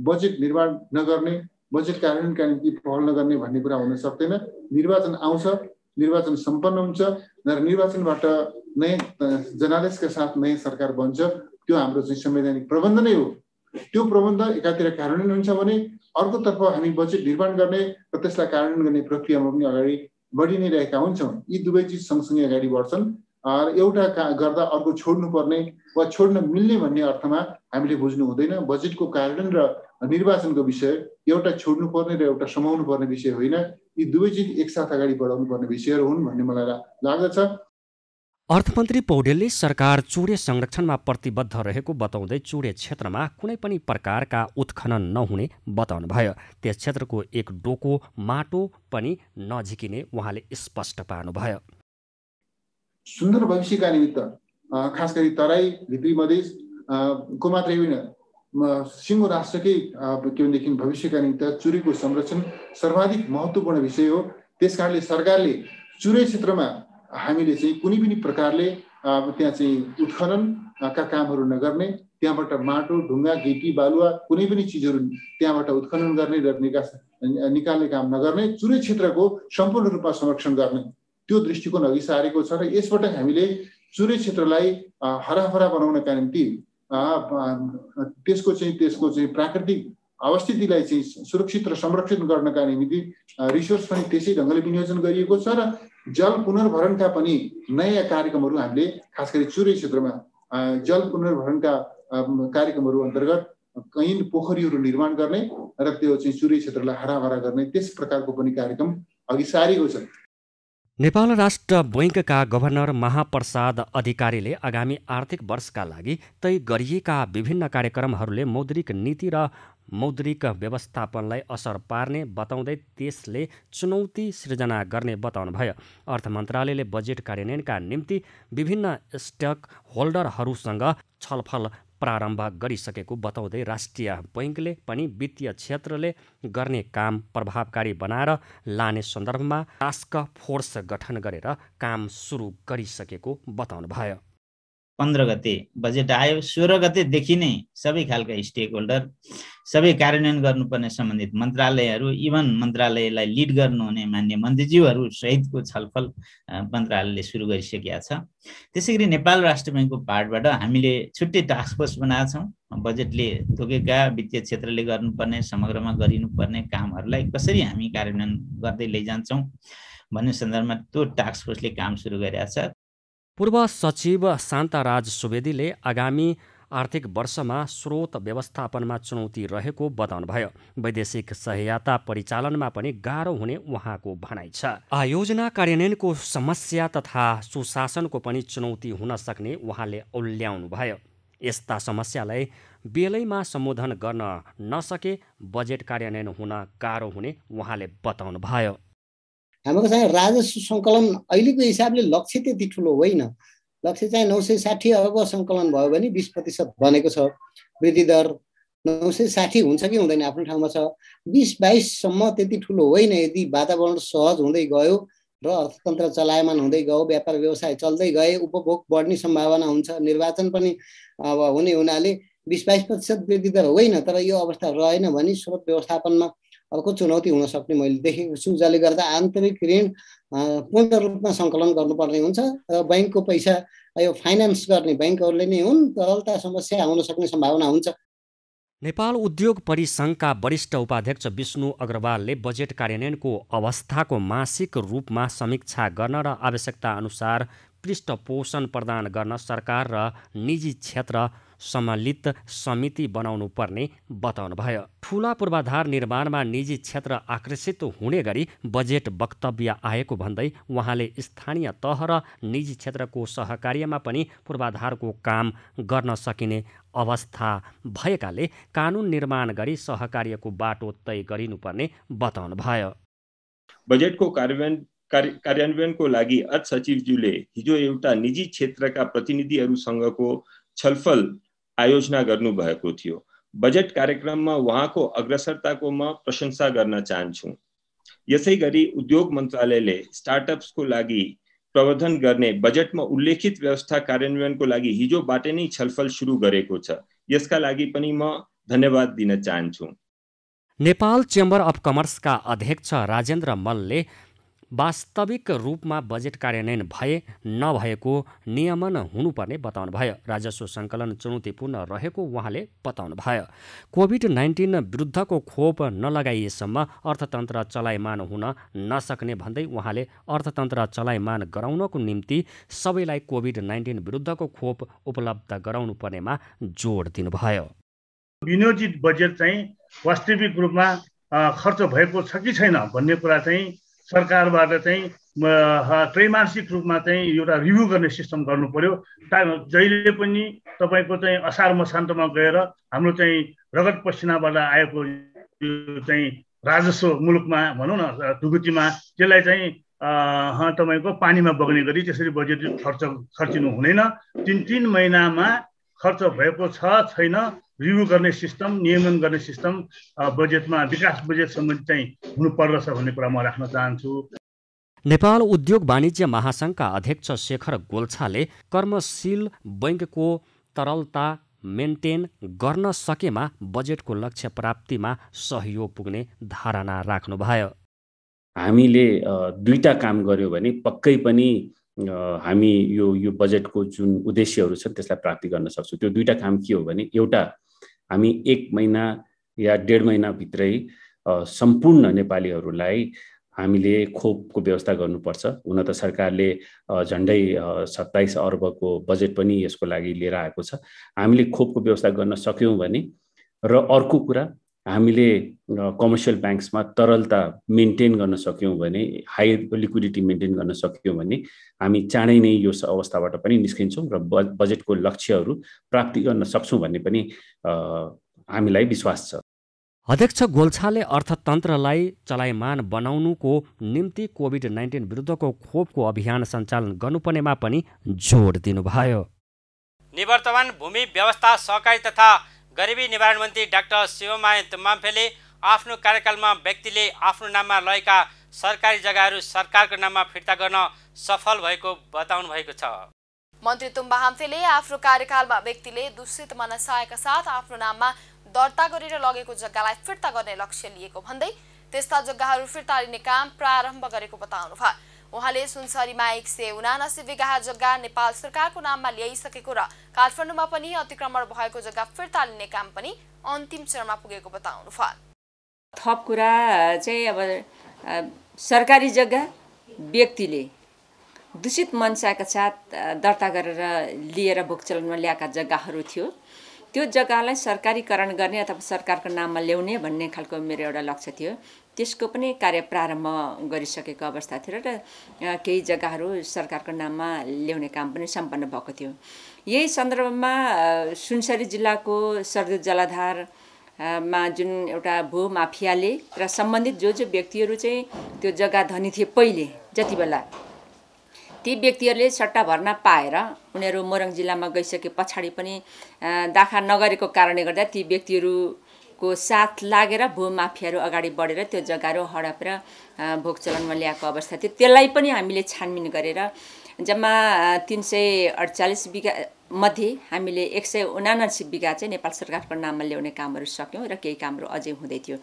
बजेट निर्माण नगर्ने बजेट कार्यान्वयनका निम्ति पहल नगर्ने भन्ने कुरा हुन सक्दैन निर्वाचन आउँछ निर्वाचन सम्पन्न हुन्छ र निर्वाचनबाट नयाँ जनादेशका साथ नयाँ सरकार बन्छ त्यो हाम्रो चाहिँ संवैधानिक प्रबन्ध नै हो त्यो प्रबन्ध एकातिर कार्यान्वयन हुन्छ भने अर्कोतर्फ हामी बजेट निर्माण गर्ने र त्यसलाई कार्यान्वयन गर्ने प्रक्रियामा पनि अगाडि बढी नै रहेका हुन्छौँ यी दुवै चिज सँगसँगै अगाडि बढ्छन् र एउटा का गर्दा अर्को छोड्नुपर्ने वा छोड्न मिल्ने भन्ने अर्थमा हामीले बुझ्नु हुँदैन बजेटको कार्यान्वयन र निर्वाचनको विषय एउटा छोड्नुपर्ने र एउटा समाउनु पर्ने विषय होइन यी दुवै चिज एकसाथ अगाडि बढाउनु पर्ने विषयहरू हुन् भन्ने मलाई लाग्दछ अर्थमन्त्री पौडेलले सरकार चुडे संरक्षणमा प्रतिबद्ध रहेको बताउँदै चुडे क्षेत्रमा कुनै पनि प्रकारका उत्खनन नहुने बताउनुभयो त्यस क्षेत्रको एक डोको माटो पनि नझिकिने उहाँले स्पष्ट पार्नुभयो सुन्दर भविष्यका निमित्त खास गरी तराई भित्री मधेस को मात्रै होइन सिङ्गो राष्ट्रकै के भनेदेखि भविष्यका निमित्त चुरेको संरक्षण सर्वाधिक महत्त्वपूर्ण विषय हो त्यस कारणले सरकारले चुरे क्षेत्रमा हामीले चाहिँ कुनै पनि प्रकारले त्यहाँ चाहिँ उत्खनन कामहरू नगर्ने त्यहाँबाट माटो ढुङ्गा गिटी बालुवा कुनै पनि चिजहरू त्यहाँबाट उत्खनन गर्ने र निकास निकाल्ने काम नगर्ने चुरे क्षेत्रको सम्पूर्ण रूपमा संरक्षण गर्ने त्यो दृष्टिकोण अघि सारेको छ र यसपटक हामीले चुरे क्षेत्रलाई हराहरा बनाउनका निम्ति त्यसको चाहिँ त्यसको चाहिँ प्राकृतिक अवस्थितिलाई चाहिँ सुरक्षित र संरक्षित गर्नका निम्ति रिसोर्स पनि त्यसै ढङ्गले विनियोजन गरिएको छ र जल पुनर्भरणका पनि नयाँ कार्यक्रमहरू हामीले खास गरी चुरे क्षेत्रमा जल पुनर्भरणका कार्यक्रमहरू अन्तर्गत कैन पोखरीहरू निर्माण गर्ने र त्यो चाहिँ चुरे क्षेत्रलाई हराभरा गर्ने त्यस प्रकारको पनि कार्यक्रम अघि सारिएको छ नेपाल राष्ट्र बैङ्कका गभर्नर महाप्रसाद अधिकारीले आगामी आर्थिक वर्षका लागि तय गरिएका विभिन्न कार्यक्रमहरूले मौद्रिक नीति र मौद्रिक व्यवस्थापनलाई असर पार्ने बताउँदै त्यसले चुनौती सृजना गर्ने बताउनुभयो अर्थ मन्त्रालयले बजेट कार्यान्वयनका निम्ति विभिन्न स्टक होल्डरहरूसँग छलफल प्रारम्भ गरिसकेको बताउँदै राष्ट्रिय बैङ्कले पनि वित्तीय क्षेत्रले गर्ने काम प्रभावकारी बनाएर लाने सन्दर्भमा टास्क फोर्स गठन गरेर काम सुरु गरिसकेको बताउनुभयो पन्ध्र गते बजेट आयो सोह्र गतेदेखि नै सबै खालका स्टेक होल्डर सबै कार्यान्वयन गर्नुपर्ने सम्बन्धित मन्त्रालयहरू इभन मन्त्रालयलाई लिड गर्नुहुने मान्य मन्त्रीज्यूहरू सहितको छलफल मन्त्रालयले सुरु गरिसकेका छ त्यसै गरी नेपाल राष्ट्र ब्याङ्कको पार्टबाट हामीले छुट्टै टास्क फोर्स बनाएको छौँ बजेटले तोकेका वित्तीय क्षेत्रले गर्नुपर्ने समग्रमा गरिनुपर्ने कामहरूलाई कसरी हामी कार्यान्वयन गर्दै लैजान्छौँ भन्ने सन्दर्भमा त्यो टास्क फोर्सले काम सुरु गरेका छ पूर्व सचिव शान्ताराज सुवेदीले आगामी आर्थिक वर्षमा स्रोत व्यवस्थापनमा चुनौती रहेको बताउनुभयो वैदेशिक सहायता परिचालनमा पनि गाह्रो हुने उहाँको भनाइ छ आयोजना कार्यान्वयनको समस्या तथा सुशासनको पनि चुनौती हुन सक्ने उहाँले औल्याउनुभयो यस्ता समस्यालाई बेलैमा सम्बोधन गर्न नसके बजेट कार्यान्वयन हुन गाह्रो हुने उहाँले बताउनुभयो हाम्रो चाहिँ राजस्व सङ्कलन अहिलेको हिसाबले लक्ष्य त्यति ठुलो होइन लक्ष्य चाहिँ नौ सय साठी अर्ब सङ्कलन भयो भने बिस प्रतिशत बनेको छ वृद्धि दर नौ सय साठी हुन्छ कि हुँदैन आफ्नो ठाउँमा छ बिस बाइससम्म त्यति ठुलो होइन यदि वातावरण सहज हुँदै गयो र अर्थतन्त्र चलायमान हुँदै गयो व्यापार व्यवसाय चल्दै गए उपभोग बढ्ने सम्भावना हुन्छ निर्वाचन पनि अब हुने हुनाले बिस बाइस प्रतिशत वृद्धि दर होइन तर यो अवस्था रहेन भने स्रोत व्यवस्थापनमा अर्को चुनौती हुन सक्ने मैले देखेको छु जसले गर्दा आन्तरिक ऋण पूर्ण रूपमा सङ्कलन गर्नुपर्ने हुन्छ र ब्याङ्कको पैसा यो फाइनेन्स गर्ने ब्याङ्कहरूले नै हुन् तरलता समस्या आउन सक्ने सम्भावना हुन्छ नेपाल उद्योग परिसङ्घका वरिष्ठ उपाध्यक्ष विष्णु अग्रवालले बजेट कार्यान्वयनको अवस्थाको मासिक रूपमा समीक्षा गर्न र आवश्यकता अनुसार पृष्ठपोषण प्रदान गर्न सरकार र निजी क्षेत्र सम्मिलित समिति बनाउनु पर्ने भयो ठुला पूर्वाधार निर्माणमा निजी क्षेत्र आकर्षित हुने गरी बजेट वक्तव्य आएको भन्दै उहाँले स्थानीय तह र निजी क्षेत्रको सहकार्यमा पनि पूर्वाधारको काम गर्न सकिने अवस्था भएकाले कानुन निर्माण गरी सहकार्यको बाटो तय गरिनुपर्ने भयो बजेटको कार्यान्वयन कार्यान्वयनको लागि अर्थ सचिवज्यूले हिजो एउटा निजी क्षेत्रका प्रतिनिधिहरूसँगको छलफल आयोजना गर्नुभएको थियो बजेट कार्यक्रममा उहाँको अग्रसरताको म प्रशंसा गर्न चाहन्छु यसै गरी उद्योग मन्त्रालयले स्टार्टअप्सको लागि प्रवर्धन गर्ने बजेटमा उल्लेखित व्यवस्था कार्यान्वयनको लागि हिजोबाट नै छलफल सुरु गरेको छ यसका लागि पनि म धन्यवाद दिन चाहन्छु नेपाल चेम्बर अफ कमर्सका अध्यक्ष राजेन्द्र मलले वास्तविक रूपमा बजेट कार्यान्वयन भए नभएको नियमन हुनुपर्ने बताउनुभयो राजस्व सङ्कलन चुनौतीपूर्ण रहेको उहाँले बताउनुभयो कोभिड नाइन्टिन विरुद्धको खोप नलगाइएसम्म अर्थतन्त्र चलायमान हुन नसक्ने भन्दै उहाँले अर्थतन्त्र चलायमान गराउनको निम्ति सबैलाई कोभिड नाइन्टिन विरुद्धको खोप उपलब्ध गराउनु पर्नेमा जोड दिनुभयो विनियोजित बजेट चाहिँ वास्तविक रूपमा खर्च भएको छ कि छैन भन्ने कुरा चाहिँ सरकारबाट चाहिँ त्रैमासिक रूपमा चाहिँ एउटा रिभ्यू गर्ने सिस्टम गर्नु पर्यो जहिले पनि तपाईँको चाहिँ असार मसान्तमा गएर हाम्रो चाहिँ रगत पसिनाबाट आएको चाहिँ राजस्व मुलुकमा भनौँ न ढुकुटीमा त्यसलाई चाहिँ तपाईँको पानीमा बग्ने गरी त्यसरी बजेट खर्च खर्चिनु हुँदैन तिन तिन महिनामा खर्च भएको छ छैन रिभ्यू गर्ने सिस्टम नियमन गर्ने सिस्टम बजेटमा विकास बजेट सम्बन्धी चाहिँ हुनुपर्दछ भन्ने कुरा म राख्न चाहन्छु नेपाल उद्योग वाणिज्य महासङ्घका अध्यक्ष शेखर गोल्छाले कर्मशील बैङ्कको तरलता मेन्टेन गर्न सकेमा बजेटको लक्ष्य प्राप्तिमा सहयोग पुग्ने धारणा राख्नुभयो हामीले दुईवटा काम गर्यो भने पक्कै पनि हामी यो यो बजेटको जुन उद्देश्यहरू छन् त्यसलाई प्राप्ति गर्न सक्छौँ त्यो दुईवटा काम के हो भने एउटा हामी एक महिना या डेढ महिनाभित्रै सम्पूर्ण नेपालीहरूलाई हामीले खोपको व्यवस्था गर्नुपर्छ हुन त सरकारले झन्डै सत्ताइस अर्बको बजेट पनि यसको लागि लिएर आएको छ हामीले खोपको व्यवस्था गर्न सक्यौँ भने र अर्को कुरा हामीले कमर्सियल ब्याङ्क्समा तरलता मेन्टेन गर्न सक्यौँ भने हाई लिक्विडिटी मेन्टेन गर्न सक्यौँ भने हामी चाँडै नै यो अवस्थाबाट पनि निस्किन्छौँ र बजेटको लक्ष्यहरू प्राप्ति गर्न सक्छौँ भन्ने पनि हामीलाई विश्वास छ अध्यक्ष गोल्छाले अर्थतन्त्रलाई चलायमान बनाउनुको निम्ति कोभिड नाइन्टिन विरुद्धको खोपको अभियान सञ्चालन गर्नुपर्नेमा पनि जोड दिनुभयो निवर्तमान भूमि व्यवस्था सहकारी तथा गरिबी निवारण मन्त्री डाक्टर शिवमाय तुम्बाम्फेले आफ्नो कार्यकालमा व्यक्तिले आफ्नो नाममा रहेका सरकारी जग्गाहरू सरकारको नाममा फिर्ता गर्न सफल भएको बताउनु भएको छ मन्त्री तुम्बाम्फेले आफ्नो कार्यकालमा व्यक्तिले दूषित मनसायका साथ आफ्नो नाममा दर्ता गरेर लगेको जग्गालाई फिर्ता गर्ने लक्ष्य लिएको भन्दै त्यस्ता जग्गाहरू फिर्ता लिने काम प्रारम्भ गरेको बताउनु भयो उहाँले सुनसरीमा एक सय उनासी बिघा जग्गा नेपाल सरकारको नाममा ल्याइसकेको र काठमाडौँमा पनि अतिक्रमण भएको जग्गा फिर्ता लिने काम पनि अन्तिम चरणमा पुगेको बताउनु भयो थप कुरा चाहिँ अब सरकारी जग्गा व्यक्तिले दूषित मनसाका साथ दर्ता गरेर लिएर भोगचलनमा ल्याएका जग्गाहरू थियो त्यो जग्गालाई सरकारीकरण गर्ने अथवा सरकारको नाममा ल्याउने भन्ने खालको मेरो एउटा लक्ष्य थियो त्यसको पनि कार्य प्रारम्भ गरिसकेको अवस्था थियो र केही जग्गाहरू सरकारको नाममा ल्याउने काम पनि सम्पन्न भएको थियो यही सन्दर्भमा सुनसरी जिल्लाको सरदुत जलाधार मा जुन एउटा भू माफियाले र सम्बन्धित जो जो व्यक्तिहरू चाहिँ त्यो जग्गा धनी थिए पहिले जति बेला ती व्यक्तिहरूले सट्टा भर्ना पाएर उनीहरू मोरङ जिल्लामा गइसके पछाडि पनि दाखा नगरेको कारणले गर्दा ती व्यक्तिहरू को साथ लागेर भूमाफियाहरू अगाडि बढेर त्यो जग्गाहरू हडप र भोग चलनमा ल्याएको अवस्था थियो त्यसलाई पनि हामीले छानबिन गरेर जम्मा तिन सय अडचालिस बिघा मध्ये हामीले एक सय उनासी बिघा चाहिँ नेपाल सरकारको नाममा ल्याउने कामहरू सक्यौँ र केही कामहरू अझै हुँदै थियो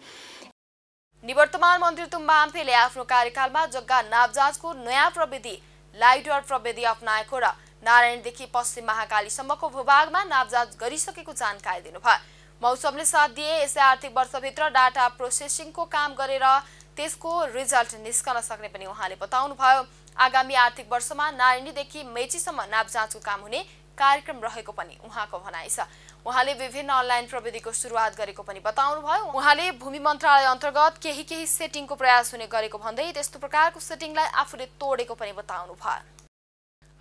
निवर्तमान मन्त्री तुम्बा आम्फेले आफ्नो कार्यकालमा जग्गा नापजाँचको नयाँ प्रविधि लाइटर प्रविधि अप्नाएको र नारायणदेखि पश्चिम महाकालीसम्मको भूभागमा नापजाँच गरिसकेको जानकारी दिनुभयो मौसमले साथ दिए यसै आर्थिक वर्षभित्र डाटा प्रोसेसिङको काम गरेर त्यसको रिजल्ट निस्कन सक्ने पनि उहाँले बताउनुभयो आगामी आर्थिक वर्षमा नारायणीदेखि मेचीसम्म नाप जाँचको काम हुने कार्यक्रम रहेको पनि उहाँको भनाइ छ उहाँले विभिन्न अनलाइन प्रविधिको सुरुवात गरेको पनि बताउनुभयो उहाँले भूमि मन्त्रालय अन्तर्गत केही केही सेटिङको प्रयास हुने गरेको भन्दै त्यस्तो प्रकारको सेटिङलाई आफूले तोडेको पनि बताउनुभयो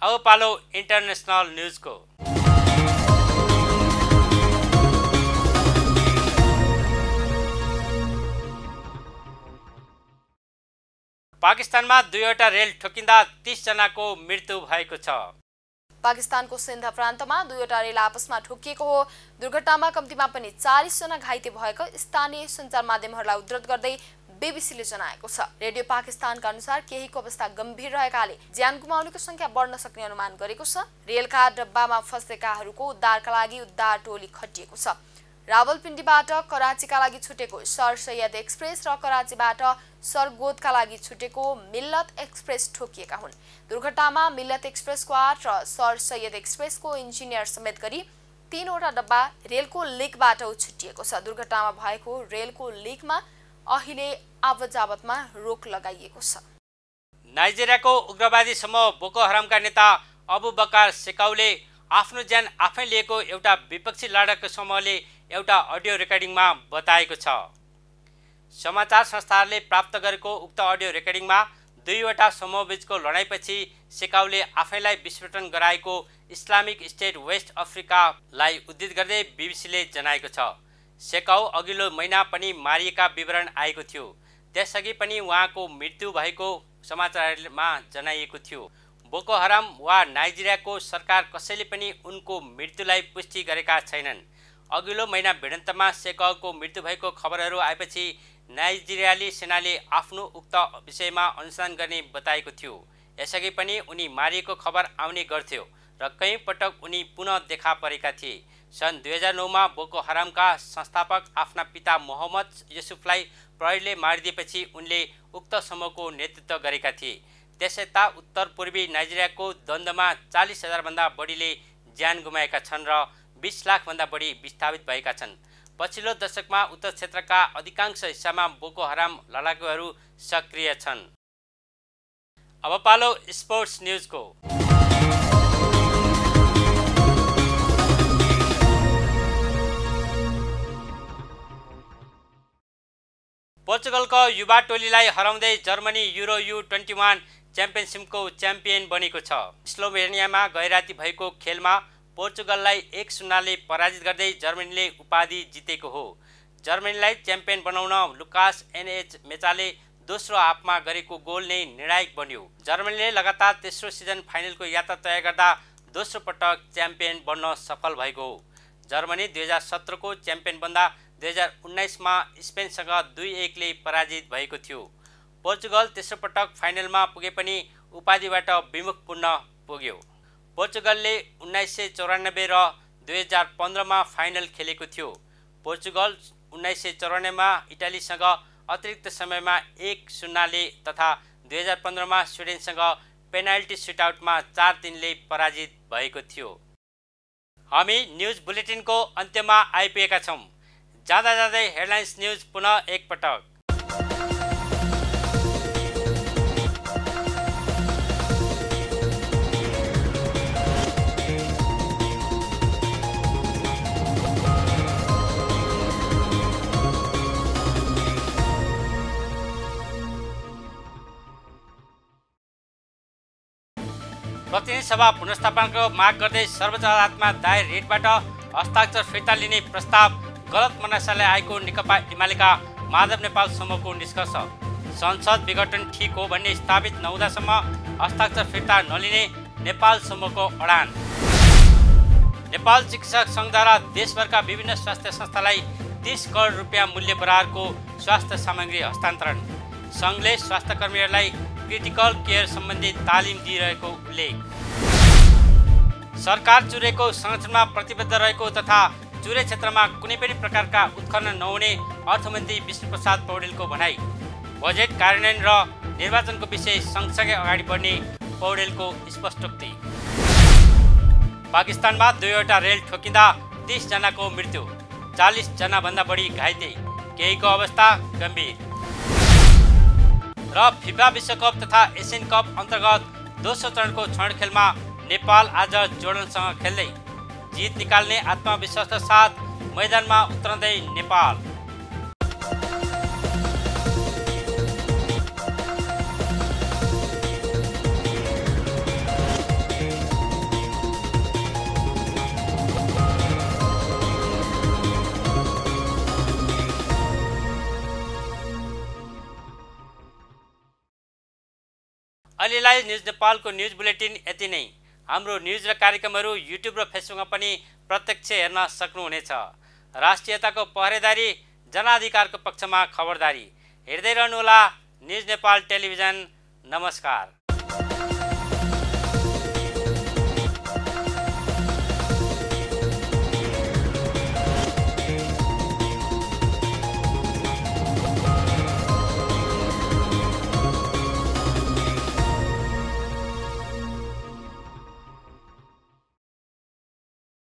अब पालो इन्टरनेसनल न्युजको पाकिस्तानमा दुईवटा रेल ठोकिँदा तीसजनाको मृत्यु भएको छ पाकिस्तानको सिन्ध प्रान्तमा दुईवटा रेल आपसमा ठोकिएको हो दुर्घटनामा कम्तीमा पनि चालिसजना घाइते भएको स्थानीय सञ्चार माध्यमहरूलाई उद्धत गर्दै बेबिसीले जनाएको छ रेडियो पाकिस्तानका अनुसार केहीको अवस्था गम्भीर रहेकाले ज्यान गुमाउनेको संख्या बढ्न सक्ने अनुमान गरेको छ रेलका डब्बामा फसेकाहरूको उद्धारका लागि उद्धार टोली खटिएको छ रावलपिण्डीबाट कराँचीका लागि छुटेको सर सैयद एक्सप्रेस र कराँचीबाट गोदका लागि छुटेको मिल्लत एक्सप्रेस ठोकिएका हुन् दुर्घटनामा मिल्लत एक्सप्रेसको आठ र सर सैयद एक्सप्रेसको इन्जिनियर समेत गरी तीनवटा डब्बा रेलको लिकबाट उछुटिएको छ दुर्घटनामा भएको रेलको लिकमा अहिले आवतजावतमा रोक लगाइएको छ नाइजेरियाको उग्रवादी समूह बोको हरामका नेता अबु बकार सेकाउले आफ्नो ज्यान आफै लिएको एउटा विपक्षी लडाकु समूहले एउटा अडियो रेकर्डिङमा बताएको छ समाचार संस्थाहरूले प्राप्त गरेको उक्त अडियो रेकर्डिङमा दुईवटा समूहबीचको लडाइँपछि सेकाउले आफैलाई विस्फोटन गराएको इस्लामिक स्टेट वेस्ट अफ्रिकालाई उद्धित गर्दै बिबिसीले जनाएको छ सेकाउ अघिल्लो महिना पनि मारिएका विवरण आएको थियो त्यसअघि पनि उहाँको मृत्यु भएको समाचारमा जनाइएको थियो बोको हराम वा नाइजेरियाको सरकार कसैले पनि उनको मृत्युलाई पुष्टि गरेका छैनन् अघिल्लो महिना भिडन्तमा सेकको मृत्यु भएको खबरहरू आएपछि नाइजेरियाली सेनाले आफ्नो उक्त विषयमा अनुसन्धान गर्ने बताएको थियो यसअघि पनि उनी मारिएको खबर आउने गर्थ्यो र कयौँ पटक उनी पुनः देखा परेका थिए सन् दुई हजार नौमा बोको हरामका संस्थापक आफ्ना पिता मोहम्मद युसुफलाई प्रहरीले मारिदिएपछि उनले उक्त समूहको नेतृत्व गरेका थिए त्यसयता उत्तर पूर्वी नाइजेरियाको द्वन्द्वमा चालिस हजारभन्दा बढीले ज्यान गुमाएका छन् र बिस लाखभन्दा बढी विस्थापित भएका छन् पछिल्लो दशकमा उत्तर क्षेत्रका अधिकांश हिस्सामा बोको हराम लडाकुहरू सक्रिय छन् अब पालो स्पोर्ट्स न्युजको पोर्चुगलको युवा टोलीलाई हराउँदै Germany Euro U twenty one च्याम्पियनसिपको च्याम्पियन बनेको छ स्लोभेनियामा गैराती भएको खेलमा पोर्चुगललाई एक सुन्नाले पराजित गर्दै जर्मनीले उपाधि जितेको हो जर्मनीलाई च्याम्पियन बनाउन लुकास एनएच मेचाले दोस्रो हाफमा गरेको गोल नै निर्णायक बन्यो जर्मनीले लगातार तेस्रो सिजन फाइनलको यात्रा तय गर्दा दोस्रो पटक च्याम्पियन बन्न सफल भएको हो जर्मनी दुई हजार सत्रको च्याम्पियन बन्दा दुई हजार उन्नाइसमा स्पेनसँग दुई एकले पराजित भएको थियो पोर्चुगल तेस्रो पटक फाइनलमा पुगे पनि उपाधिबाट विमुख पुग्न पुग्यो पोर्चुगलले उन्नाइस सय चौरानब्बे र दुई हजार पन्ध्रमा फाइनल खेलेको थियो पोर्चुगल उन्नाइस सय चौरानब्बेमा इटालीसँग अतिरिक्त समयमा एक सुन्नाले तथा दुई हजार पन्ध्रमा स्विडेनसँग पेनाल्टी सुटआउटमा चार तिनले पराजित भएको थियो हामी न्युज बुलेटिनको अन्त्यमा आइपुगेका छौँ जाँदा जाँदै हेडलाइन्स न्युज पुनः एकपटक प्रतिनिधि सभा पुनस्थापनको माग गर्दै सर्वोच्च अदालतमा दायर रिटबाट हस्ताक्षर फिर्ता लिने प्रस्ताव गलत मनासाले आएको नेकपा एमालेका माधव नेपाल समूहको निष्कर्ष संसद विघटन ठिक हो भन्ने स्थापित नहुँदासम्म हस्ताक्षर फिर्ता नलिने नेपाल समूहको अडान नेपाल चिकित्सक सङ्घद्वारा देशभरका विभिन्न स्वास्थ्य संस्थालाई तिस करोड रुपियाँ मूल्य बराबरको स्वास्थ्य सामग्री हस्तान्तरण सङ्घले स्वास्थ्य कर्मीहरूलाई क्रिटिकल केयर सम्बन्धी तालिम दिइरहेको उल्लेख सरकार चुरेको संरक्षणमा प्रतिबद्ध रहेको तथा चुरे क्षेत्रमा कुनै पनि प्रकारका उत्खनन नहुने अर्थमन्त्री विष्णुप्रसाद पौडेलको भनाई बजेट कार्यान्वयन र निर्वाचनको विषय सँगसँगै अगाडि बढ्ने पौडेलको स्पष्टोक्ति पाकिस्तानमा दुईवटा रेल ठोकिँदा तिसजनाको मृत्यु चालिसजनाभन्दा बढी घाइते केहीको अवस्था गम्भीर र फिफा विश्वकप तथा एसियन कप अन्तर्गत दोस्रो चरणको क्षण खेलमा नेपाल आज जोर्डनसँग खेल्दै जित निकाल्ने आत्मविश्वासका साथ मैदानमा उत्रँदै नेपाल अहिलेलाई न्युज नेपालको न्युज बुलेटिन यति नै हाम्रो न्युज र कार्यक्रमहरू युट्युब र फेसबुकमा पनि प्रत्यक्ष हेर्न सक्नुहुनेछ राष्ट्रियताको पहरेदारी जनाधिकारको पक्षमा खबरदारी हेर्दै रहनुहोला न्युज नेपाल टेलिभिजन नमस्कार